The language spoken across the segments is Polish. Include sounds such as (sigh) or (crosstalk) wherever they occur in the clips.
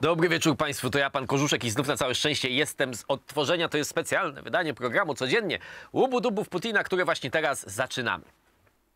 Dobry wieczór Państwu, to ja Pan Korzuszek i znów na całe szczęście jestem z odtworzenia. To jest specjalne wydanie programu codziennie Łubu Dubów Putina, które właśnie teraz zaczynamy.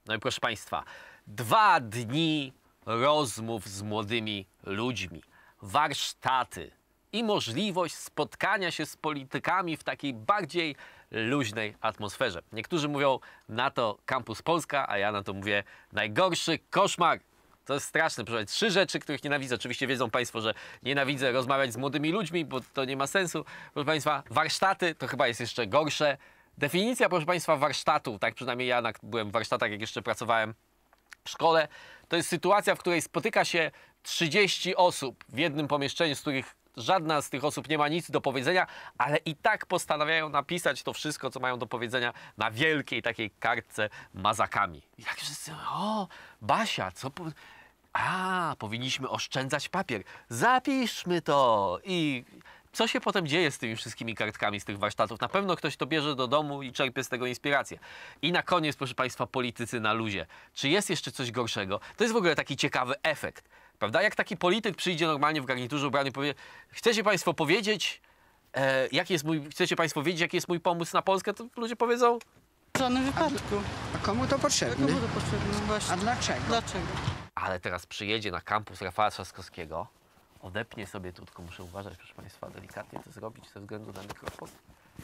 No i proszę Państwa, dwa dni rozmów z młodymi ludźmi, warsztaty i możliwość spotkania się z politykami w takiej bardziej luźnej atmosferze. Niektórzy mówią na to Kampus Polska, a ja na to mówię najgorszy koszmar. To jest straszne, proszę. Trzy rzeczy, których nienawidzę. Oczywiście wiedzą Państwo, że nienawidzę rozmawiać z młodymi ludźmi, bo to nie ma sensu. Proszę Państwa, warsztaty to chyba jest jeszcze gorsze. Definicja, proszę Państwa, warsztatu, tak przynajmniej ja byłem w warsztatach, jak jeszcze pracowałem w szkole, to jest sytuacja, w której spotyka się 30 osób w jednym pomieszczeniu, z których Żadna z tych osób nie ma nic do powiedzenia, ale i tak postanawiają napisać to wszystko, co mają do powiedzenia na wielkiej takiej kartce mazakami. I tak wszyscy, o, Basia, co... Po... A, powinniśmy oszczędzać papier. Zapiszmy to i co się potem dzieje z tymi wszystkimi kartkami z tych warsztatów? Na pewno ktoś to bierze do domu i czerpie z tego inspirację. I na koniec, proszę Państwa, politycy na luzie. Czy jest jeszcze coś gorszego? To jest w ogóle taki ciekawy efekt. Prawda? Jak taki polityk przyjdzie normalnie w garniturze ubrany i powie, chcecie Państwo powiedzieć, e, jaki jest mój, chcecie Państwo wiedzieć, jaki jest mój pomysł na Polskę, to ludzie powiedzą... W żadnym wypadku. A, a komu to potrzebne? A komu to potrzebne? No właśnie. A dlaczego? Dlaczego? Ale teraz przyjedzie na kampus Rafała Trzaskowskiego, odepnie sobie tu, muszę uważać, proszę Państwa, delikatnie to zrobić ze względu na mikrofon.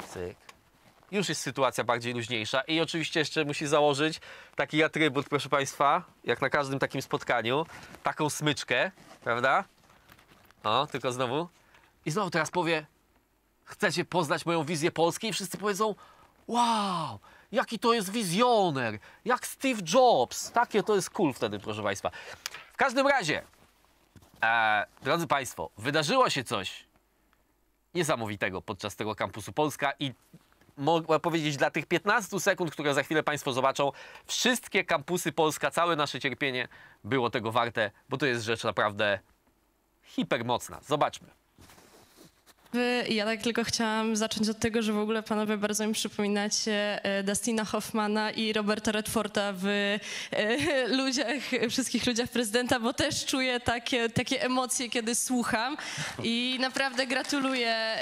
Cyk już jest sytuacja bardziej luźniejsza i oczywiście jeszcze musi założyć taki atrybut, proszę Państwa, jak na każdym takim spotkaniu, taką smyczkę, prawda? O, tylko znowu. I znowu teraz powie, chcecie poznać moją wizję Polski? I wszyscy powiedzą, wow, jaki to jest wizjoner, jak Steve Jobs. Takie to jest cool wtedy, proszę Państwa. W każdym razie, e, drodzy Państwo, wydarzyło się coś niesamowitego podczas tego kampusu Polska i mogę powiedzieć dla tych 15 sekund, które za chwilę Państwo zobaczą, wszystkie kampusy Polska, całe nasze cierpienie było tego warte, bo to jest rzecz naprawdę hipermocna. Zobaczmy. Y, ja tak tylko chciałam zacząć od tego, że w ogóle panowie bardzo mi przypominacie y, Dustina Hoffmana i Roberta Redforda w y, (laughs) ludziach, wszystkich ludziach prezydenta, bo też czuję takie, takie emocje, kiedy słucham i naprawdę gratuluję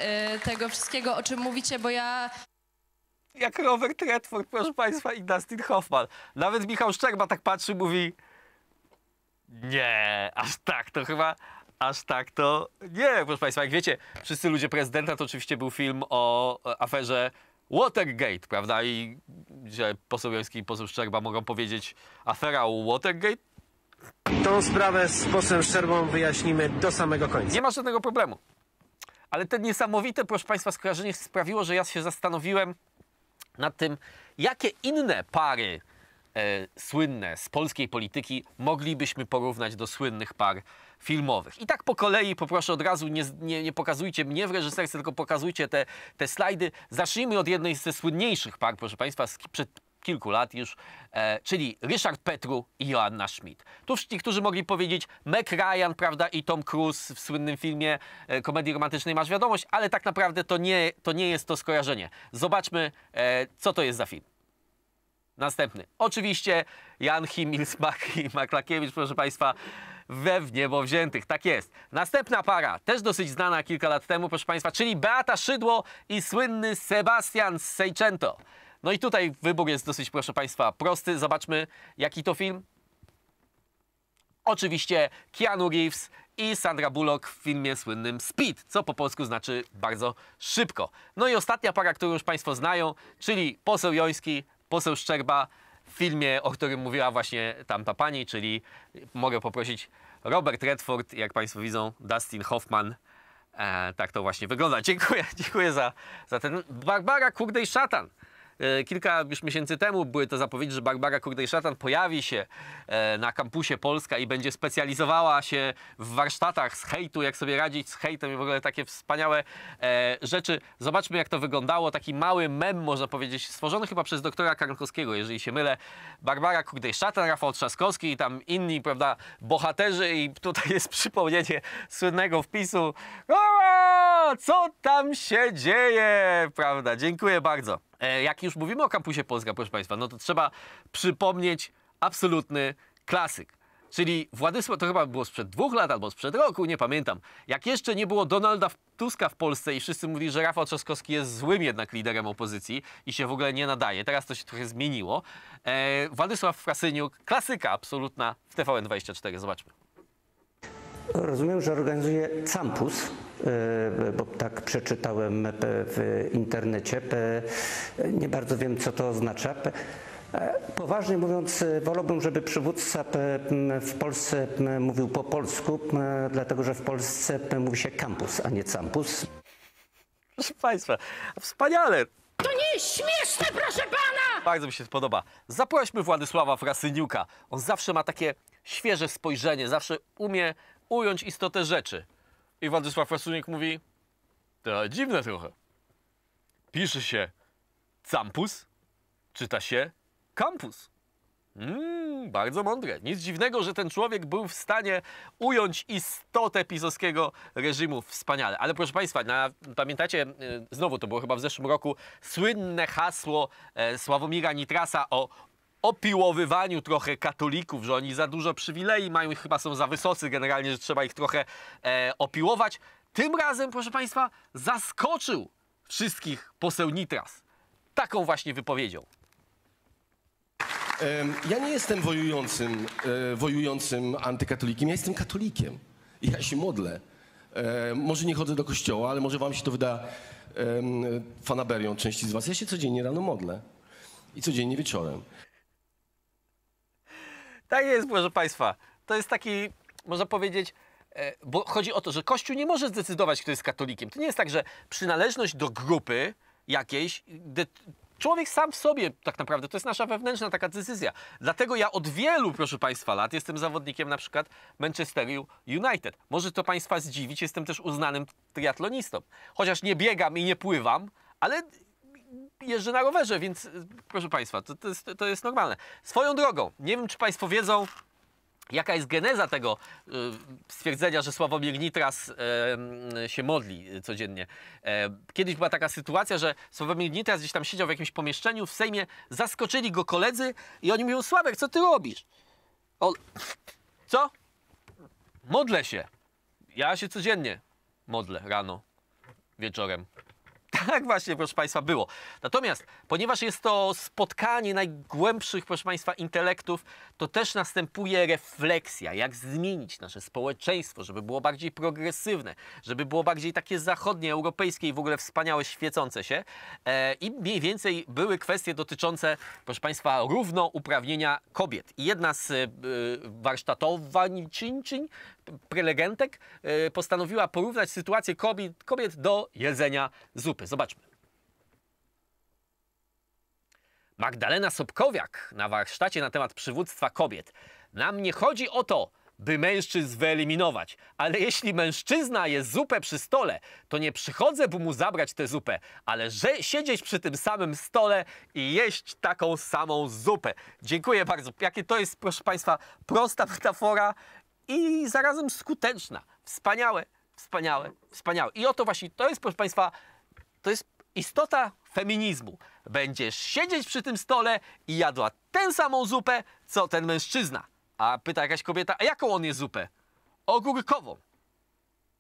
tego wszystkiego, o czym mówicie, bo ja jak Robert Redford, proszę (laughs) Państwa, i Dustin Hoffman. Nawet Michał Szczerba tak patrzy mówi nie, aż tak to chyba, aż tak to nie. Proszę Państwa, jak wiecie, Wszyscy Ludzie Prezydenta to oczywiście był film o e, aferze Watergate, prawda? I że poseł Joński i poseł Szczerba mogą powiedzieć afera Watergate. Tą sprawę z posłem Szczerbą wyjaśnimy do samego końca. Nie ma żadnego problemu. Ale to niesamowite, proszę Państwa, skojarzenie sprawiło, że ja się zastanowiłem, nad tym, jakie inne pary e, słynne z polskiej polityki moglibyśmy porównać do słynnych par filmowych. I tak po kolei poproszę od razu, nie, nie, nie pokazujcie mnie w reżyserce, tylko pokazujcie te, te slajdy. Zacznijmy od jednej ze słynniejszych par, proszę Państwa, z, przed, kilku lat już, e, czyli Ryszard Petru i Joanna Schmidt. Tu niektórzy mogli powiedzieć Meg Ryan, prawda, i Tom Cruise w słynnym filmie e, komedii romantycznej Masz Wiadomość, ale tak naprawdę to nie, to nie jest to skojarzenie. Zobaczmy, e, co to jest za film. Następny. Oczywiście Jan Himilsbach i Maklakiewicz, proszę Państwa, we w niebo wziętych. Tak jest. Następna para, też dosyć znana kilka lat temu, proszę Państwa, czyli Beata Szydło i słynny Sebastian Seicento. No i tutaj wybór jest dosyć, proszę Państwa, prosty. Zobaczmy, jaki to film. Oczywiście Keanu Reeves i Sandra Bullock w filmie słynnym Speed, co po polsku znaczy bardzo szybko. No i ostatnia para, którą już Państwo znają, czyli poseł Joński, poseł Szczerba w filmie, o którym mówiła właśnie tamta pani, czyli mogę poprosić Robert Redford, jak Państwo widzą, Dustin Hoffman. E, tak to właśnie wygląda. Dziękuję, (laughs) dziękuję za, za ten. Barbara i Szatan. E, kilka już miesięcy temu były to zapowiedzi, że Barbara Kurdej-Szatan pojawi się e, na kampusie Polska i będzie specjalizowała się w warsztatach z hejtu, jak sobie radzić z hejtem i w ogóle takie wspaniałe e, rzeczy. Zobaczmy, jak to wyglądało. Taki mały mem, można powiedzieć, stworzony chyba przez doktora Karnkowskiego, jeżeli się mylę. Barbara Kurdej-Szatan, Rafał Trzaskowski i tam inni, prawda, bohaterzy i tutaj jest przypomnienie słynnego wpisu. O, co tam się dzieje? Prawda, dziękuję bardzo. E, jak już mówimy o kampusie Polska, proszę Państwa, no to trzeba przypomnieć absolutny klasyk. Czyli Władysław, to chyba było sprzed dwóch lat albo sprzed roku, nie pamiętam. Jak jeszcze nie było Donalda Tuska w Polsce i wszyscy mówili, że Rafał Trzaskowski jest złym jednak liderem opozycji i się w ogóle nie nadaje, teraz to się trochę zmieniło. E, Władysław Frasyniuk, klasyka absolutna w TVN24, zobaczmy. Rozumiem, że organizuje campus E, bo tak przeczytałem w internecie. Nie bardzo wiem, co to oznacza. E, poważnie mówiąc, e, wolałbym, żeby przywódca w Polsce mówił po polsku, dlatego że w Polsce mówi się kampus, a nie campus. Proszę Państwa, wspaniale! To nie jest śmieszne, proszę Pana! Bardzo mi się podoba. Zaprośmy Władysława Frasyniuka. On zawsze ma takie świeże spojrzenie, zawsze umie ująć istotę rzeczy. I Władysław Rasunik mówi, to dziwne trochę. Pisze się campus, czyta się 'campus'. Mmm, bardzo mądre. Nic dziwnego, że ten człowiek był w stanie ująć istotę pisowskiego reżimu wspaniale. Ale proszę Państwa, na, pamiętacie, y, znowu to było chyba w zeszłym roku, słynne hasło e, Sławomira Nitrasa o opiłowywaniu trochę katolików, że oni za dużo przywilei mają i chyba są za wysocy generalnie, że trzeba ich trochę e, opiłować. Tym razem, proszę Państwa, zaskoczył wszystkich poseł Nitras taką właśnie wypowiedzią. Ja nie jestem wojującym, e, wojującym antykatolikiem, ja jestem katolikiem. Ja się modlę. E, może nie chodzę do kościoła, ale może wam się to wyda fanaberią części z was. Ja się codziennie rano modlę i codziennie wieczorem. Tak jest, proszę Państwa. To jest taki, można powiedzieć, e, bo chodzi o to, że Kościół nie może zdecydować, kto jest katolikiem. To nie jest tak, że przynależność do grupy jakiejś. Człowiek sam w sobie, tak naprawdę, to jest nasza wewnętrzna taka decyzja. Dlatego ja od wielu, proszę Państwa, lat jestem zawodnikiem na przykład Manchester United. Może to Państwa zdziwić, jestem też uznanym triatlonistą. Chociaż nie biegam i nie pływam, ale jeżdżę na rowerze, więc y, proszę Państwa, to, to, jest, to jest normalne. Swoją drogą, nie wiem czy Państwo wiedzą, Jaka jest geneza tego y, stwierdzenia, że Sławomir Nitras y, się modli y, codziennie? E, kiedyś była taka sytuacja, że Sławomir Nitras gdzieś tam siedział w jakimś pomieszczeniu w Sejmie, zaskoczyli go koledzy i oni mówią, Sławek, co ty robisz? O, co? Modlę się. Ja się codziennie modlę rano, wieczorem, tak właśnie, proszę Państwa, było. Natomiast, ponieważ jest to spotkanie najgłębszych, proszę Państwa, intelektów, to też następuje refleksja, jak zmienić nasze społeczeństwo, żeby było bardziej progresywne, żeby było bardziej takie zachodnie, europejskie i w ogóle wspaniałe, świecące się. E, I mniej więcej były kwestie dotyczące, proszę Państwa, równouprawnienia kobiet. I jedna z y, warsztatowań czyń, czyń prelegentek e, postanowiła porównać sytuację kobiet, kobiet do jedzenia zupy. Zobaczmy. Magdalena Sobkowiak na warsztacie na temat przywództwa kobiet. Nam nie chodzi o to, by mężczyzn wyeliminować. Ale jeśli mężczyzna je zupę przy stole, to nie przychodzę, by mu zabrać tę zupę, ale że siedzieć przy tym samym stole i jeść taką samą zupę. Dziękuję bardzo. Jakie to jest, proszę Państwa, prosta metafora, i zarazem skuteczna. Wspaniałe, wspaniałe, wspaniałe. I oto właśnie to jest, proszę Państwa, to jest istota feminizmu. Będziesz siedzieć przy tym stole i jadła tę samą zupę, co ten mężczyzna. A pyta jakaś kobieta, a jaką on je zupę? Ogórkową.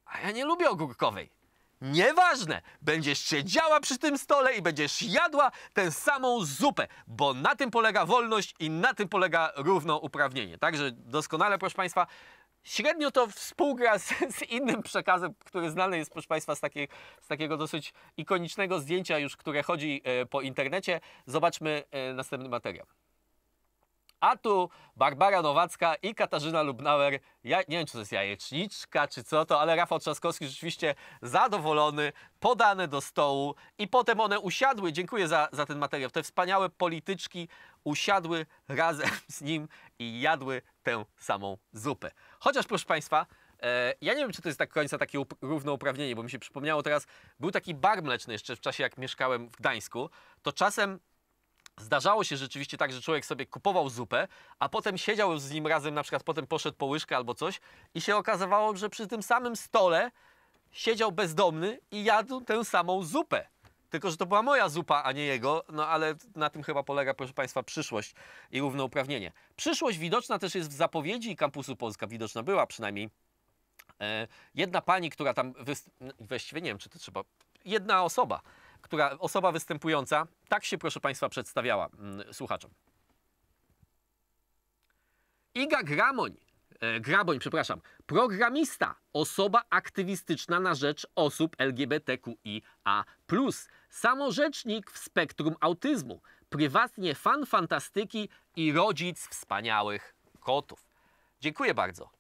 A ja nie lubię ogórkowej. Nieważne, będziesz siedziała przy tym stole i będziesz jadła tę samą zupę, bo na tym polega wolność i na tym polega równouprawnienie. Także doskonale, proszę Państwa, średnio to współgra z, z, innym przekazem, który znany jest, proszę Państwa, z, takie, z takiego dosyć ikonicznego zdjęcia już, które chodzi e, po internecie. Zobaczmy e, następny materiał. A tu Barbara Nowacka i Katarzyna Lubnauer. Ja nie wiem, czy to jest jajeczniczka, czy co to, ale Rafał Trzaskowski rzeczywiście zadowolony, podane do stołu i potem one usiadły, dziękuję za, za ten materiał, te wspaniałe polityczki usiadły razem (laughs) z nim i jadły tę samą zupę. Chociaż, proszę Państwa, e, ja nie wiem, czy to jest tak końca takie równouprawnienie, bo mi się przypomniało teraz, był taki bar mleczny jeszcze w czasie, jak mieszkałem w Gdańsku, to czasem Zdarzało się rzeczywiście tak, że człowiek sobie kupował zupę, a potem siedział z nim razem, na przykład potem poszedł po łyżkę albo coś i się okazywało, że przy tym samym stole siedział bezdomny i jadł tę samą zupę. Tylko, że to była moja zupa, a nie jego, no ale na tym chyba polega, proszę Państwa, przyszłość i równouprawnienie. Przyszłość widoczna też jest w zapowiedzi Kampusu Polska, widoczna była przynajmniej. E, jedna pani, która tam, właściwie nie wiem, czy to trzeba, jedna osoba, która osoba występująca tak się, proszę Państwa, przedstawiała mm, słuchaczom. Iga Gramoń, e, Graboń, przepraszam, programista, osoba aktywistyczna na rzecz osób LGBTQIA+, samorzecznik w spektrum autyzmu, prywatnie fan fantastyki i rodzic wspaniałych kotów. Dziękuję bardzo.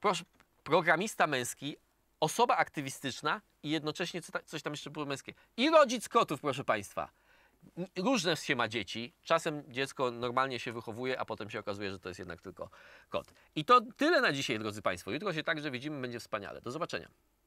Proszę, programista męski, osoba aktywistyczna i jednocześnie coś tam jeszcze było męskie. I rodzic kotów, proszę Państwa. Różne się ma dzieci. Czasem dziecko normalnie się wychowuje, a potem się okazuje, że to jest jednak tylko kot. I to tyle na dzisiaj, drodzy Państwo. Jutro się także widzimy, będzie wspaniale. Do zobaczenia.